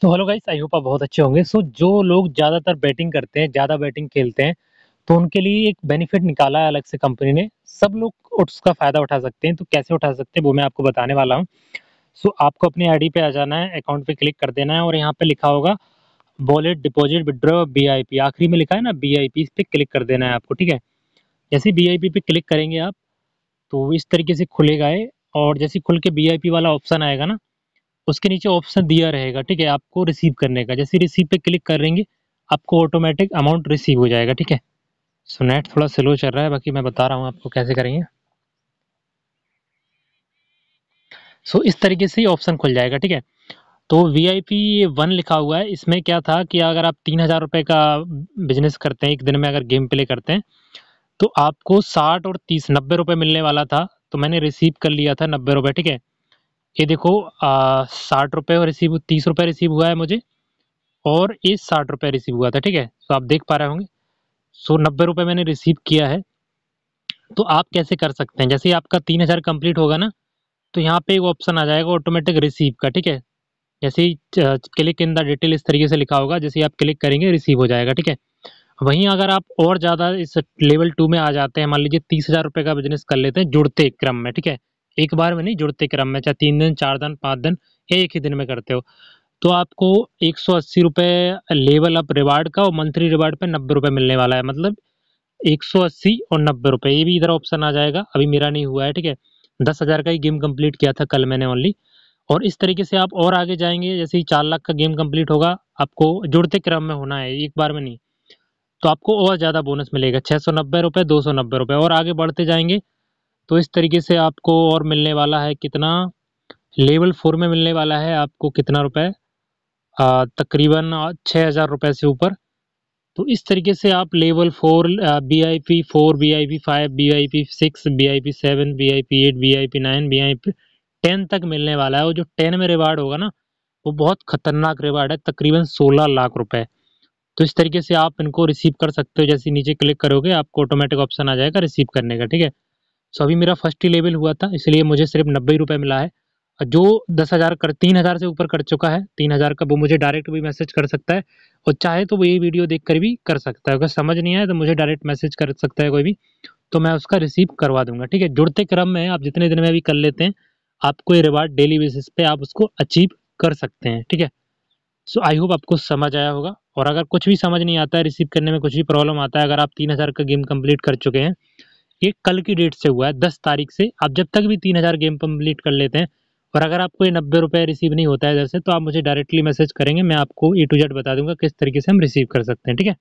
तो hello guys I hope आप बहुत अच्छे होंगे सो जो लोग ज़्यादातर बैटिंग करते हैं ज़्यादा बैटिंग खेलते हैं तो उनके लिए एक बेनिफिट निकाला है अलग से कंपनी ने सब लोग उसका फ़ायदा उठा सकते हैं तो कैसे उठा सकते हैं वो मैं आपको बताने वाला हूँ सो so, आपको अपने आईडी पे आ जाना है अकाउंट पे क्लिक कर देना है और यहाँ पर लिखा होगा wallet deposit withdraw V I आखिरी में लिखा है ना बी आई पी क्लिक कर देना है आपको ठीक है जैसे बी आई पी पे क्लिक करेंगे आप तो इस तरीके से खुलेगा ये और जैसे खुल के बी आई पी वाला ऑप्शन आएगा ना उसके नीचे ऑप्शन दिया रहेगा ठीक है आपको रिसीव करने का जैसे रिसीव पे क्लिक करेंगे आपको ऑटोमेटिक अमाउंट रिसीव हो जाएगा ठीक है सो नेट थोड़ा स्लो चल रहा है बाकी मैं बता रहा हूँ आपको कैसे करेंगे सो इस तरीके से ही ऑप्शन खुल जाएगा ठीक है तो वी आई पी वन लिखा हुआ है इसमें क्या था कि अगर आप तीन हज़ार रुपये का बिजनेस करते हैं एक दिन में अगर गेम प्ले करते हैं तो आपको साठ और तीस नब्बे रुपये मिलने वाला था तो मैंने रिसीव कर लिया था नब्बे रुपये ठीक है ये देखो साठ रुपये रिसीव तीस रुपये रिसीव हुआ है मुझे और ये साठ रुपये रिसीव हुआ था ठीक है तो आप देख पा रहे होंगे सो नब्बे रुपये मैंने रिसीव किया है तो आप कैसे कर सकते हैं जैसे आपका तीन हज़ार कम्प्लीट होगा ना तो यहाँ पे एक ऑप्शन आ जाएगा ऑटोमेटिक रिसीव का ठीक है जैसे ही क्लिक इन द डिटेल इस तरीके से लिखा होगा जैसे आप क्लिक करेंगे रिसीव हो जाएगा ठीक है वहीं अगर आप और ज़्यादा इस लेवल टू में आ जाते हैं मान लीजिए तीस हज़ार रुपये का बिजनेस कर लेते हैं जुड़ते क्रम में ठीक है एक बार में नहीं जुड़ते क्रम में चाहे तीन दिन चार दिन पाँच दिन या एक ही दिन में करते हो तो आपको एक सौ अस्सी रुपये लेवल अप रिवार्ड का और मंथली रिवार्ड पे नब्बे रुपये मिलने वाला है मतलब एक सौ अस्सी और नब्बे रुपये ये भी इधर ऑप्शन आ जाएगा अभी मेरा नहीं हुआ है ठीक है दस हज़ार का ही गेम कंप्लीट किया था कल मैंने ओनली और इस तरीके से आप और आगे जाएंगे जैसे ही चार लाख का गेम कंप्लीट होगा आपको जुड़ते क्रम में होना है एक बार में नहीं तो आपको और ज़्यादा बोनस मिलेगा छः सौ नब्बे रुपये दो सौ नब्बे रुपये और आगे बढ़ते जाएंगे तो इस तरीके से आपको और मिलने वाला है कितना लेवल फोर में मिलने वाला है आपको कितना रुपए तकरीबन छः हज़ार रुपये से ऊपर तो इस तरीके से आप level four V I P four V I P five V I P six V I P seven V I P eight V I P nine V I P ten तक मिलने वाला है और जो टेन में reward होगा ना वो बहुत खतरनाक रिवार्ड है तकरीबन सोलह लाख रुपए तो इस तरीके से आप इनको रिसीव कर सकते हो जैसे नीचे क्लिक करोगे आपको ऑटोमेटिक ऑप्शन आ जाएगा रिसीव करने का ठीक है सो अभी मेरा फर्स्ट ही लेवल हुआ था इसलिए मुझे सिर्फ नब्बे रुपये मिला है जो दस हज़ार कर तीन हज़ार से ऊपर कर चुका है तीन हज़ार का वो मुझे डायरेक्ट भी मैसेज कर सकता है और चाहे तो वो ये वीडियो देख कर भी कर सकता है अगर समझ नहीं आया तो मुझे डायरेक्ट मैसेज कर सकता है कोई भी तो मैं उसका रिसीव करवा दूंगा ठीक है जुड़ते क्रम में आप जितने दिन में अभी कर लेते हैं आपको ये रिवार्ड डेली बेसिस पे आप उसको अचीव कर सकते हैं ठीक है सो आई होप आपको समझ आया होगा और अगर कुछ भी समझ नहीं आता है रिसीव करने में कुछ भी प्रॉब्लम आता है अगर आप तीन हज़ार का गेम कंप्लीट कर चुके हैं ये कल की डेट से हुआ है दस तारीख से आप जब तक भी तीन हज़ार गेम कम्प्लीट कर लेते हैं और अगर आपको ये नब्बे रुपये रिसीव नहीं होता है इधर से तो आप मुझे डायरेक्टली मैसेज करेंगे मैं आपको ए टू जेड बता दूंगा किस तरीके से हम रिसीव कर सकते हैं ठीक है